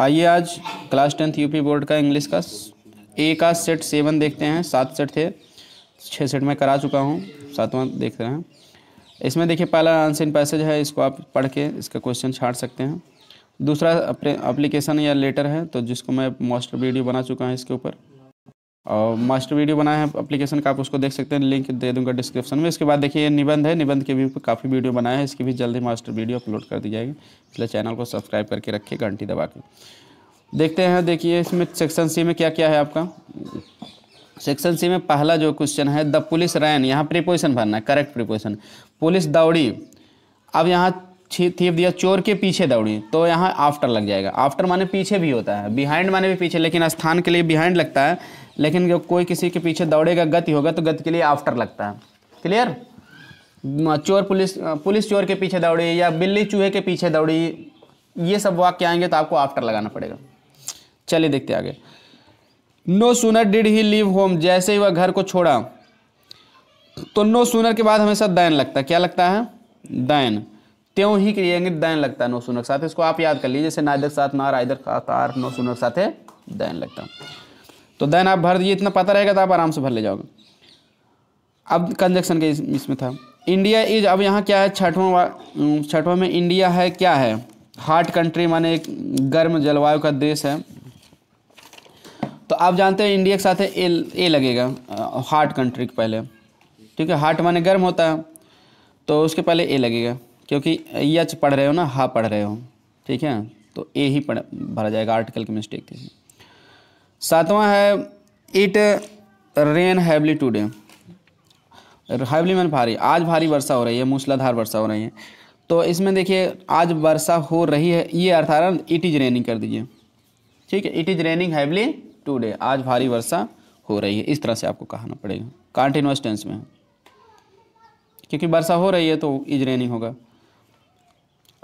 आइए आज class tenth UP board का इंग्लिश का ए का सेट सेवन देखते हैं सात सेट थे छः सेट में करा चुका हूँ सातवां देख रहे हैं इसमें देखिए पहला आंसर पैसेज है इसको आप पढ़ के इसका क्वेश्चन छाट सकते हैं दूसरा अपने अप्लीकेशन या लेटर है तो जिसको मैं मोस्टर वीडियो बना चुका हूँ इसके ऊपर और मास्टर वीडियो बनाया है एप्लीकेशन का आप उसको देख सकते हैं लिंक दे दूंगा डिस्क्रिप्शन में इसके बाद देखिए ये निबंध है निबंध के भी काफ़ी वीडियो बनाया है इसकी भी जल्दी मास्टर वीडियो अपलोड कर दी जाएगी इसलिए चैनल को सब्सक्राइब करके रखिए घंटी दबा के देखते हैं देखिए इसमें सेक्शन सी में क्या क्या है आपका सेक्शन सी में पहला जो क्वेश्चन है द पुलिस रैन यहाँ प्रिपोजिशन भरना है करेक्ट प्रिपोजिशन पुलिस दौड़ी अब यहाँ थीप दिया चोर के पीछे दौड़ी तो यहाँ आफ्टर लग जाएगा आफ्टर माने पीछे भी होता है बिहाइंड माने भी पीछे लेकिन स्थान के लिए बिहाइंड लगता है लेकिन जब कोई किसी के पीछे दौड़ेगा गति होगा तो गति के लिए आफ्टर लगता है क्लियर चोर पुलिस पुलिस चोर के पीछे दौड़ी या बिल्ली चूहे के पीछे दौड़ी ये सब वाक्य आएंगे तो आपको आफ्टर लगाना पड़ेगा चलिए देखते आगे no sooner did he leave home जैसे ही वह घर को छोड़ा तो नो सूनर के बाद हमेशा दैन लगता है क्या लगता है दैन त्यों ही क्रियांगित दैन लगता है नौ शून्य के साथ इसको आप याद कर लीजिए जैसे इधर साथ नार आयदक आर नौ शून्य साथ है दैन लगता तो दैन आप भर दीजिए इतना पता रहेगा तो आप आराम से भर ले जाओगे अब कंजक्शन के इसमें था इंडिया इज अब यहाँ क्या है छठवा छठवा में इंडिया है क्या है हार्ट कंट्री माने एक गर्म जलवायु का देश है तो आप जानते हैं इंडिया के साथ है ए ए लगेगा हार्ट कंट्री के पहले ठीक है हार्ट माने गर्म होता है तो उसके पहले ए लगेगा क्योंकि यच पढ़ रहे हो ना हा पढ़ रहे हो ठीक है तो ए ही पढ़ भरा जाएगा आर्टिकल की मिस्टेक थी सातवां है it rain heavily today heavily मैन भारी आज भारी वर्षा हो रही है मूसलाधार वर्षा हो रही है तो इसमें देखिए आज वर्षा हो रही है ये अर्थ आ रहा है इट इज़ रेनिंग कर दीजिए ठीक है it is raining heavily today आज भारी वर्षा हो रही है इस तरह से आपको कहना पड़ेगा कॉन्टिन्यूस टेंस में क्योंकि वर्षा हो रही है तो इज रेनिंग होगा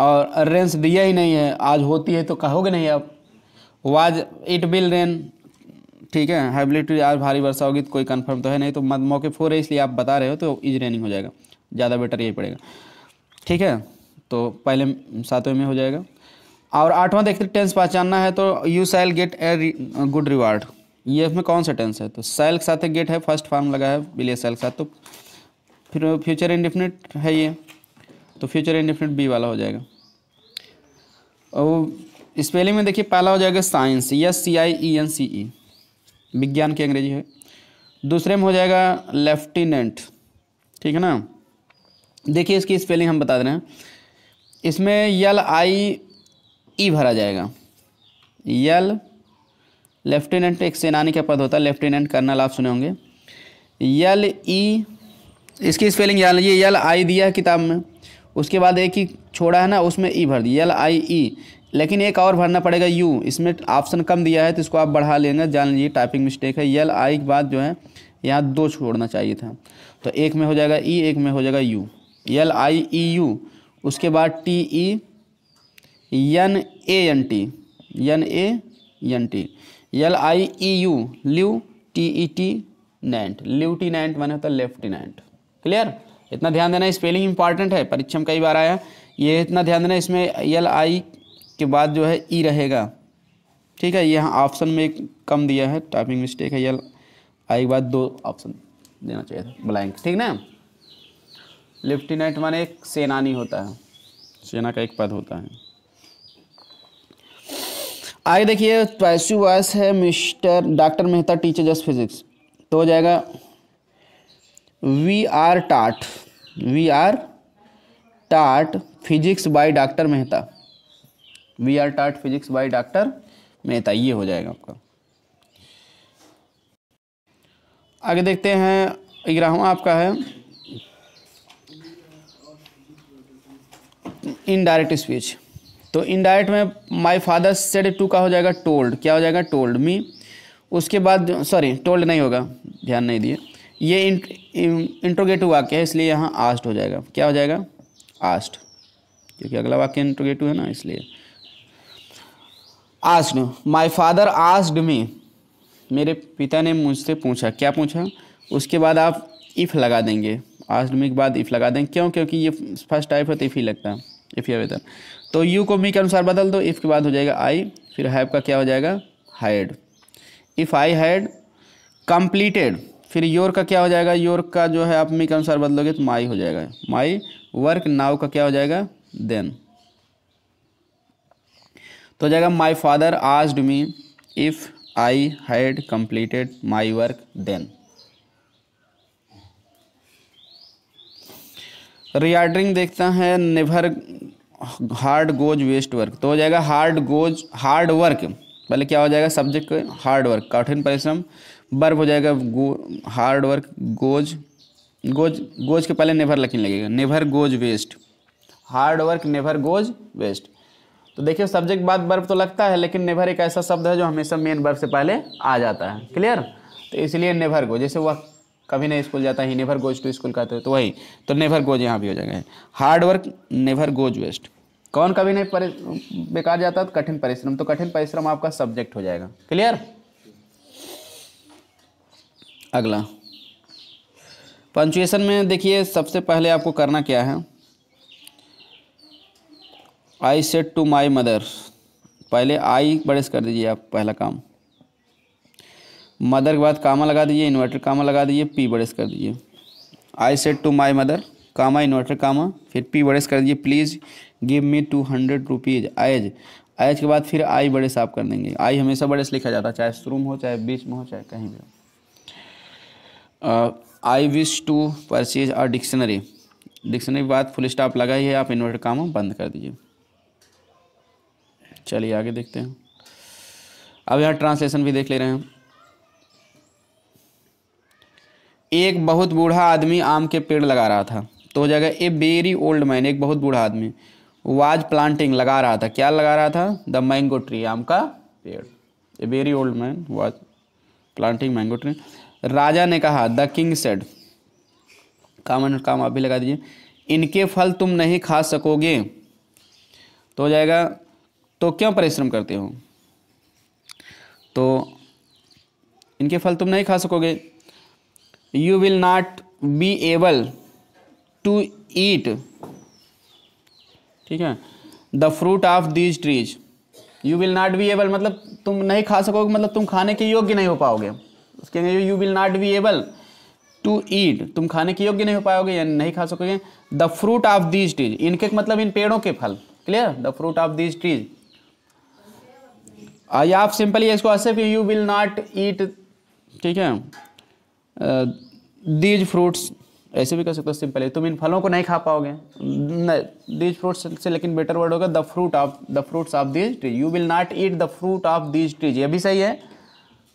और रेंस दिया ही नहीं है आज होती है तो कहोगे नहीं आप वाज इट विल रेन ठीक है हाइबिलिटी आज भारी वर्षा होगी तो कोई कन्फर्म तो है नहीं तो मत मौके फोर है इसलिए आप बता रहे हो तो इज रेनिंग हो जाएगा ज़्यादा बेटर यही पड़ेगा ठीक है तो पहले सातवें में हो जाएगा और आठवां देखते टेंस पहचानना है तो you shall get a good reward ये इसमें कौन सा टेंस है तो सेल के साथ गेट है फर्स्ट फॉर्म लगा है बिलिय सेल के साथ तो फिर फ्यूचर इंडिफिनिट है ये तो फ्यूचर इंडिफिनिट बी वाला हो जाएगा और स्पेलिंग में देखिए पहला हो जाएगा science S C I E N C E विज्ञान की अंग्रेजी है दूसरे में हो जाएगा लेफ्टिनेंट ठीक है ना देखिए इसकी स्पेलिंग हम बता दे रहे हैं इसमें यल आई ई भरा जाएगा यल लेफ्टिनेंट एक सेनानी का पद होता है लेफ्टिनेंट कर्नल आप सुने होंगे यल ई e, इसकी स्पेलिंग याद लीजिए यल आई दिया किताब में उसके बाद एक ही छोड़ा है ना उसमें ई भर दिया एल आई ई लेकिन एक और भरना पड़ेगा यू इसमें ऑप्शन कम दिया है तो इसको आप बढ़ा लेंगे जान लीजिए टाइपिंग मिस्टेक है एल आई के बाद जो है यहाँ दो छोड़ना चाहिए था तो एक में हो जाएगा ई एक में हो जाएगा U L I E U उसके बाद T E N A N T N A N T L I E U lieu T E T lieu T नाइन्ट मैंने होता है नाइन्ट क्लियर इतना ध्यान देना स्पेलिंग इंपॉर्टेंट है परीक्षा में कई बार आया ये इतना ध्यान देना इसमें एल आई के बाद जो है ई e रहेगा ठीक है यहाँ ऑप्शन में कम दिया है टाइपिंग मिस्टेक है एल आई के बाद दो ऑप्शन देना चाहिए था ब्लैंक ठीक ना लेफ्टिनेंट माने एक सेनानी होता है सेना का एक पद होता है आगे देखिए पैसू वॉयस है mister doctor Mehta teacher just physics तो हो जाएगा we are taught we are taught physics by doctor Mehta we are taught physics by doctor Mehta ये हो जाएगा आपका आगे देखते हैं ग्राहवा आपका है इनडायरेक्ट स्पीच तो इनडायरेक्ट में माय फादर सेड टू का हो जाएगा टोल्ड क्या हो जाएगा टोल्ड मी उसके बाद सॉरी टोल्ड नहीं होगा ध्यान नहीं दिए ये इंट्रोगेटिव वाक्य है इसलिए यहाँ आस्ट हो जाएगा क्या हो जाएगा आस्ट क्योंकि अगला वाक्य इंट्रोगेटिव है ना इसलिए asked my father asked me मेरे पिता ने मुझसे पूछा क्या पूछा उसके बाद आप इफ़ लगा देंगे आस्ड मी के बाद इफ़ लगा देंगे क्यों क्योंकि ये फर्स्ट टाइप है तो इफ़ ही लगता है इफ़ ही आवेदन तो यू को मी के अनुसार बदल दो इफ़ के बाद हो जाएगा आई फिर हैव का क्या हो जाएगा hide if I had completed फिर योर का क्या हो जाएगा योर का जो है आप मी के अनुसार बदलोगे तो माई हो जाएगा माई वर्क नाउ का क्या हो जाएगा देन तो हो जाएगा my father asked me if I had completed my work then reordering देखता है never hard goes waste work तो हो जाएगा हार्ड गोज हार्ड वर्क पहले क्या हो जाएगा सब्जेक्ट हार्ड वर्क कठिन परिश्रम बर्फ हो जाएगा go hard work goes goes goes के पहले नेवर लकीन लगेगा never goes waste hard work never goes waste तो देखिए सब्जेक्ट बाद बर्फ तो लगता है लेकिन नेवर एक ऐसा शब्द है जो हमेशा मेन बर्फ से पहले आ जाता है क्लियर तो इसलिए नेवर गो जैसे वह कभी नहीं स्कूल जाता ही नेवर गोज टू स्कूल कहते हैं तो वही तो नेवर गोज यहाँ भी हो जाएगा hard work never goes waste कौन कभी नहीं बेकार जाता तो कठिन परिश्रम तो कठिन परिश्रम आपका सब्जेक्ट हो जाएगा क्लियर अगला पंचुएशन में देखिए सबसे पहले आपको करना क्या है I said to my mother पहले आई बड़े कर दीजिए आप पहला काम मदर के बाद कामा लगा दीजिए इन्वर्टर कामा लगा दीजिए पी बड़े कर दीजिए I said to my mother comma inverted comma फिर पी बड़ेस कर दीजिए please give me two hundred rupees आएज आएज के बाद फिर आई बड़े साफ कर देंगे आई हमेशा बड़े लिखा जाता है चाहे शुरू में हो चाहे बीच में हो चाहे कहीं भी हो I wish to purchase a dictionary dictionary के बाद फुल स्टॉप लगा ही है आप इन्वर्टर काम बंद कर दीजिए चलिए आगे देखते हैं अब यहाँ ट्रांसलेशन भी देख ले रहे हैं एक बहुत बूढ़ा आदमी आम के पेड़ लगा रहा था तो हो जाएगा ए वेरी ओल्ड मैन एक बहुत बूढ़ा आदमी वाज प्लांटिंग लगा रहा था क्या लगा रहा था द मैंगो ट्री आम का पेड़ a very old man was planting mango tree राजा ने कहा द किंग सेड कामन काम आप भी लगा दीजिए इनके फल तुम नहीं खा सकोगे तो हो जाएगा तो क्यों परिश्रम करते हो तो इनके फल तुम नहीं खा सकोगे you will not be able to eat ठीक है the fruit of these trees you will not be able मतलब तुम नहीं खा सकोगे मतलब तुम खाने के योग्य नहीं हो पाओगे कहेंगे you will not be able to eat तुम खाने के योग्य नहीं हो पाओगे या नहीं खा सकोगे the fruit of these trees इनके मतलब इन पेड़ों के फल clear the fruit of these trees या आप सिंपली इसको ऐसे भी यू विल नॉट ईट ठीक है दीज फ्रूट्स ऐसे भी कर सकते हो सिंपली तुम इन फलों को नहीं खा पाओगे दीज फ्रूट्स से लेकिन बेटर वर्ड होगा the fruit of the fruits of these trees you will not eat the fruit of these trees ये भी सही है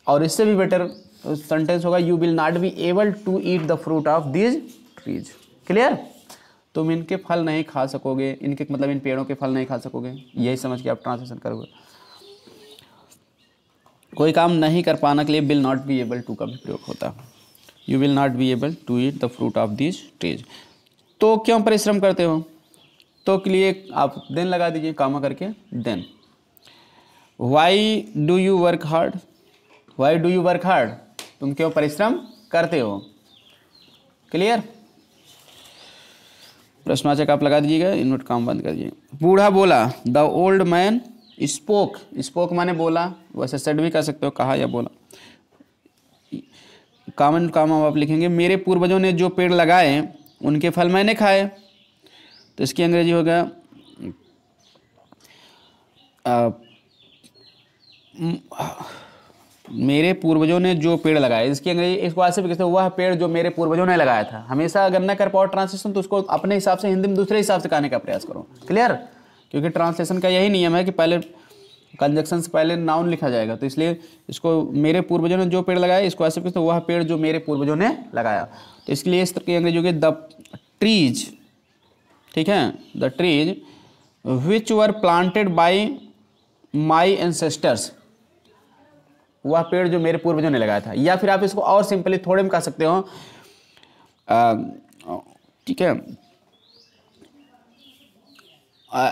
और इससे भी बेटर सेंटेंस तो होगा you will not be able to eat the fruit of these trees clear तुम इनके फल नहीं खा सकोगे इनके मतलब इन पेड़ों के फल नहीं खा सकोगे यही समझ के आप ट्रांसलेशन करोगे कोई काम नहीं कर पाना के लिए will not be able to का भी प्रयोग होता you will not be able to eat the fruit of these trees तो क्यों परिश्रम करते हो तो के लिए आप देन लगा दीजिए कामा करके then why do you work hard why do you work hard तुम क्यों परिश्रम करते हो क्लियर प्रश्नवाचक आप लगा दीजिएगा इनवर्ट काम बंद कर दीजिए बूढ़ा बोला the old man spoke spoke माने बोला वैसे सेट भी कर सकते हो कहा या बोला कामन काम आप लिखेंगे मेरे पूर्वजों ने जो पेड़ लगाए उनके फल मैंने खाए तो इसकी अंग्रेजी हो गया आ, मेरे पूर्वजों ने जो पेड़ लगाए इसकी अंग्रेजी इसको आज से भी कहते हैं वह पेड़ जो मेरे पूर्वजों ने लगाया था हमेशा अगर ना कर पाओ ट्रांसलेशन तो उसको अपने हिसाब से हिंदी में दूसरे हिसाब से कहने का प्रयास करो क्लियर क्योंकि ट्रांसलेशन का यही नियम है कि पहले कंजक्शन से पहले नाउन लिखा जाएगा तो इसलिए इसको मेरे पूर्वजों ने जो पेड़ लगाया इसको ऐसे कहते हैं वह पेड़ जो मेरे पूर्वजों ने लगाया तो इसके लिए इस तरह की अंग्रेजी होगी द ट्रीज ठीक है the trees which were planted by my ancestors वह पेड़ जो मेरे पूर्वजों ने लगाया था या फिर आप इसको और सिंपली थोड़े में कह सकते हो ठीक है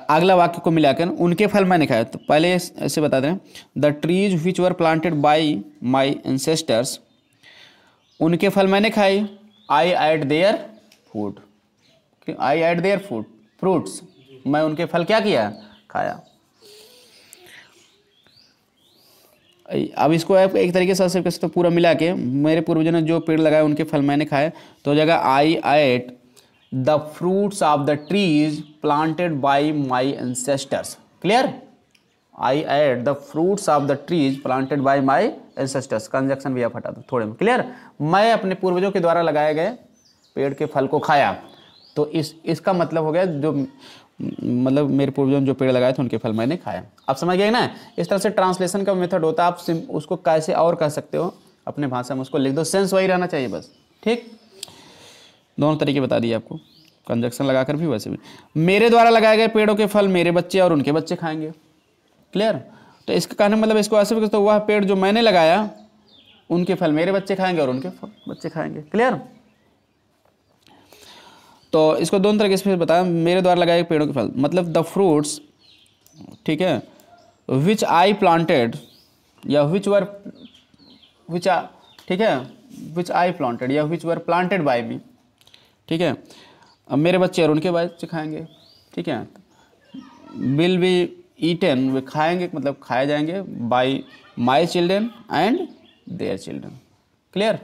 अगला वाक्य को मिलाकर उनके फल मैंने खाया तो पहले ऐसे बता दें the trees which were planted by my ancestors उनके फल मैंने खाए I ate their food I ate their food fruits मैं उनके फल क्या किया खाया अब इसको आप एक तरीके से कैसे तो पूरा मिला के मेरे पूर्वजों ने जो पेड़ लगाए उनके फल मैंने खाए तो हो जाएगा I ate the fruits of the trees planted by my ancestors clear I ate the fruits of the trees planted by my ancestors conjunction भी आप हटा दो थोड़े में क्लियर मैं अपने पूर्वजों के द्वारा लगाए गए पेड़ के फल को खाया तो इस इसका मतलब हो गया जो मतलब मेरे पूर्वजों ने जो पेड़ लगाए थे उनके फल मैंने खाया आप समझ गए ना इस तरह से ट्रांसलेशन का मेथड होता है आप उसको कैसे और कह सकते हो अपने भाषा में उसको लिख दो सेंस वही रहना चाहिए बस ठीक दोनों तरीके बता दिए आपको कंजक्शन लगाकर भी वैसे भी मेरे द्वारा लगाए गए पेड़ों के फल मेरे बच्चे और उनके बच्चे खाएंगे क्लियर तो इसका कहने मतलब इसको ऐसे भी तो वह पेड़ जो मैंने लगाया उनके फल मेरे बच्चे खाएंगे और उनके बच्चे खाएंगे क्लियर तो इसको दोनों तरह से बताया मेरे द्वारा लगाए पेड़ों के फल मतलब द फ्रूट्स ठीक है विच आई प्लांटेड या विच वर विच आ ठीक है विच आई प्लांटेड या विच वर प्लांटेड बाय मी ठीक है अब मेरे बच्चे और उनके बच्चे खाएंगे ठीक है विल बी ईटन वे खाएंगे मतलब खाए जाएंगे by my children and their children clear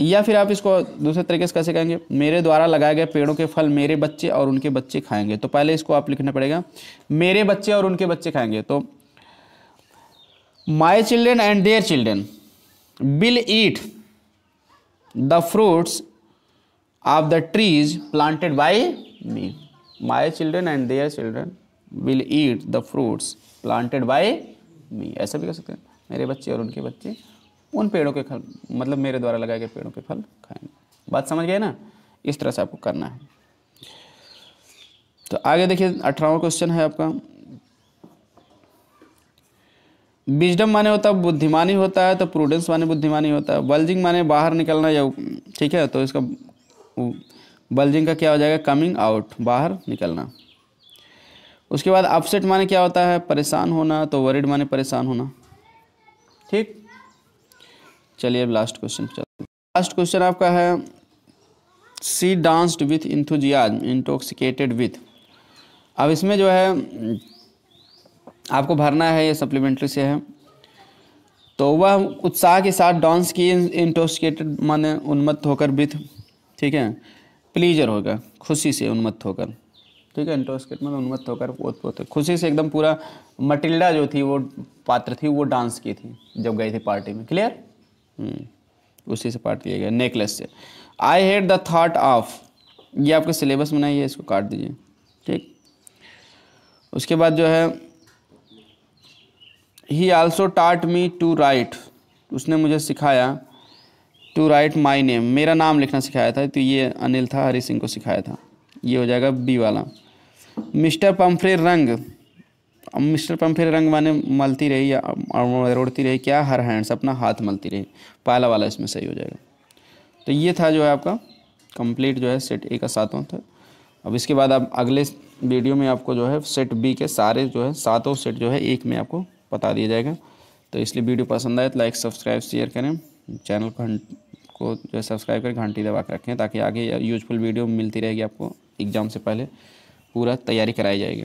या फिर आप इसको दूसरे तरीके से कैसे कहेंगे मेरे द्वारा लगाए गए पेड़ों के फल मेरे बच्चे और उनके बच्चे खाएंगे तो पहले इसको आप लिखना पड़ेगा मेरे बच्चे और उनके बच्चे खाएंगे तो my children and their children will eat the fruits of the trees planted by me my children and their children will eat the fruits planted by me ऐसा भी कर सकते हैं मेरे बच्चे और उनके बच्चे उन पेड़ों के फल मतलब मेरे द्वारा लगाए गए पेड़ों के फल खाएंगे बात समझ गए ना इस तरह से आपको करना है तो आगे देखिए अठारहवा क्वेश्चन है आपका विजडम माने होता है बुद्धिमानी होता है तो प्रूडेंस माने बुद्धिमानी होता है बल्जिंग माने बाहर निकलना या ठीक है तो इसका बल्जिंग का क्या हो जाएगा कमिंग आउट बाहर निकलना उसके बाद अपसेट माने क्या होता है परेशान होना तो वरिड माने परेशान होना ठीक चलिए अब लास्ट क्वेश्चन चलते लास्ट क्वेश्चन आपका है she danced with enthusiasm intoxicated with अब इसमें जो है आपको भरना है ये सप्लीमेंट्री से है तो वह उत्साह के साथ डांस की इंटोक्सिकेटेड माने उन्मत्त होकर विथ ठीक है प्लीजर होगा खुशी से उन्मत्त होकर ठीक है इंटोक्सिकेट मतलब उन्मत्त होकर बहुत पोत खुशी से एकदम पूरा मटिल्डा जो थी वो पात्र थी वो डांस की थी जब गई थी पार्टी में क्लियर हम्म, उसी से पार्ट किया गया नेकलेस से I had the thought of ये आपका सिलेबस में नहीं है इसको काट दीजिए ठीक उसके बाद जो है ही आल्सो टाट मी टू राइट उसने मुझे सिखाया टू राइट माई नेम मेरा नाम लिखना सिखाया था तो ये अनिल था हरी सिंह को सिखाया था ये हो जाएगा बी वाला mister Pumphrey rang mister Pumphrey rang माने मलती रही या रोड़ती रही क्या हर हैंड्स अपना हाथ मलती रही पहला वाला इसमें सही हो जाएगा तो ये था जो है आपका कंप्लीट जो है सेट ए का सातवां था अब इसके बाद आप अगले वीडियो में आपको जो है सेट बी के सारे जो है सातों सेट जो है एक में आपको बता दिया जाएगा तो इसलिए वीडियो पसंद आए तो लाइक सब्सक्राइब शेयर करें चैनल को को जो है सब्सक्राइब कर घंटी दबा के रखें ताकि आगे यूजफुल वीडियो मिलती रहेगी आपको एग्ज़ाम से पहले पूरा तैयारी कराई जाएगी